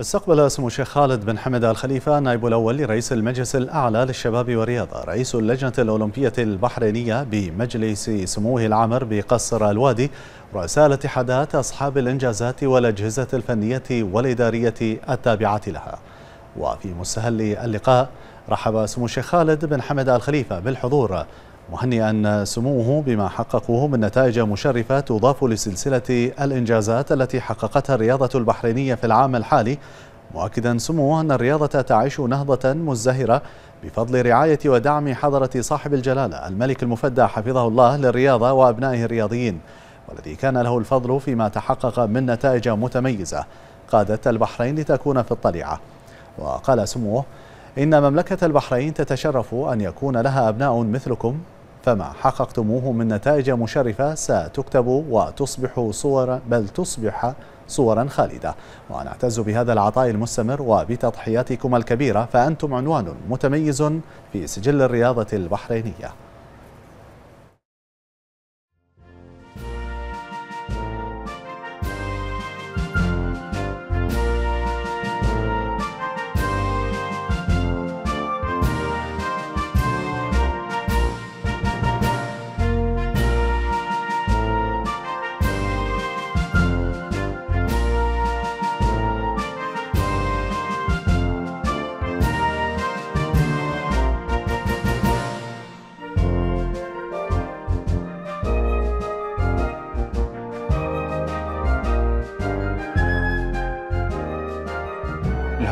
استقبل سمو الشيخ خالد بن حمد الخليفة نائب الأول لرئيس المجلس الأعلى للشباب والرياضة رئيس اللجنة الأولمبية البحرينية بمجلس سموه العمر بقصر الوادي رؤساء الاتحادات أصحاب الإنجازات والأجهزة الفنية والإدارية التابعة لها وفي مستهل اللقاء رحب سمو الشيخ خالد بن حمد الخليفة بالحضور مهنئا سموه بما حققوه من نتائج مشرفة تضاف لسلسلة الإنجازات التي حققتها الرياضة البحرينية في العام الحالي مؤكدا سموه أن الرياضة تعيش نهضة مزدهرة بفضل رعاية ودعم حضرة صاحب الجلالة الملك المفدى حفظه الله للرياضة وأبنائه الرياضيين والذي كان له الفضل فيما تحقق من نتائج متميزة قادت البحرين لتكون في الطليعة وقال سموه إن مملكة البحرين تتشرف أن يكون لها أبناء مثلكم فما حققتموه من نتائج مشرفة ستكتب وتصبح صورا بل تصبح صورا خالدة ونعتز بهذا العطاء المستمر وبتضحياتكم الكبيرة فأنتم عنوان متميز في سجل الرياضة البحرينية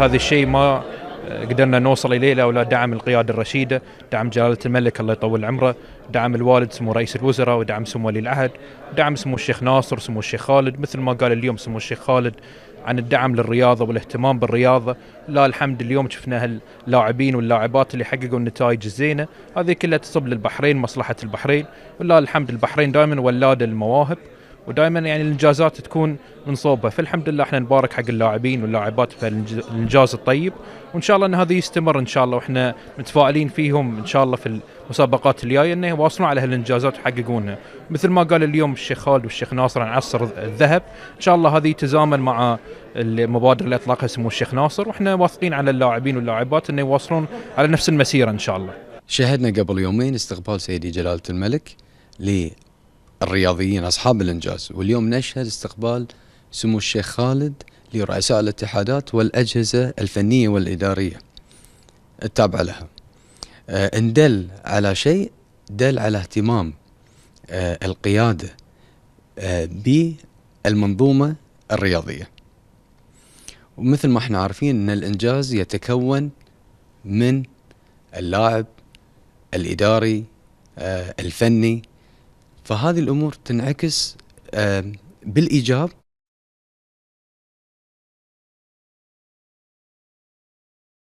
هذا الشيء ما قدرنا نوصل اليه لولا دعم القياده الرشيده، دعم جلاله الملك الله يطول عمره، دعم الوالد سمو رئيس الوزراء ودعم سمو ولي العهد، دعم سمو الشيخ ناصر، سمو الشيخ خالد، مثل ما قال اليوم سمو الشيخ خالد عن الدعم للرياضه والاهتمام بالرياضه، لا الحمد اليوم شفنا هاللاعبين واللاعبات اللي حققوا النتائج الزينه، هذه كلها تصب للبحرين مصلحه البحرين، ولا الحمد البحرين دائما ولاده المواهب، ودائما يعني الانجازات تكون من صوبه فالحمد لله احنا نبارك حق اللاعبين واللاعبات في الانجاز الطيب وان شاء الله ان هذا يستمر ان شاء الله واحنا متفائلين فيهم ان شاء الله في المسابقات الجايه انه يواصلون على هالانجازات ويحققونها مثل ما قال اليوم الشيخ خالد والشيخ ناصر عن عصر الذهب ان شاء الله هذه تزامن مع المبادره اللي اطلقها سمو الشيخ ناصر واحنا واثقين على اللاعبين واللاعبات انه يواصلون على نفس المسيره ان شاء الله شهدنا قبل يومين استقبال سيدي جلاله الملك الرياضيين أصحاب الإنجاز واليوم نشهد استقبال سمو الشيخ خالد لرؤساء الاتحادات والأجهزة الفنية والإدارية التابعة لها آه، إن دل على شيء دل على اهتمام آه، القيادة آه، بالمنظومة الرياضية ومثل ما احنا عارفين أن الإنجاز يتكون من اللاعب الإداري الفني فهذه الامور تنعكس بالايجاب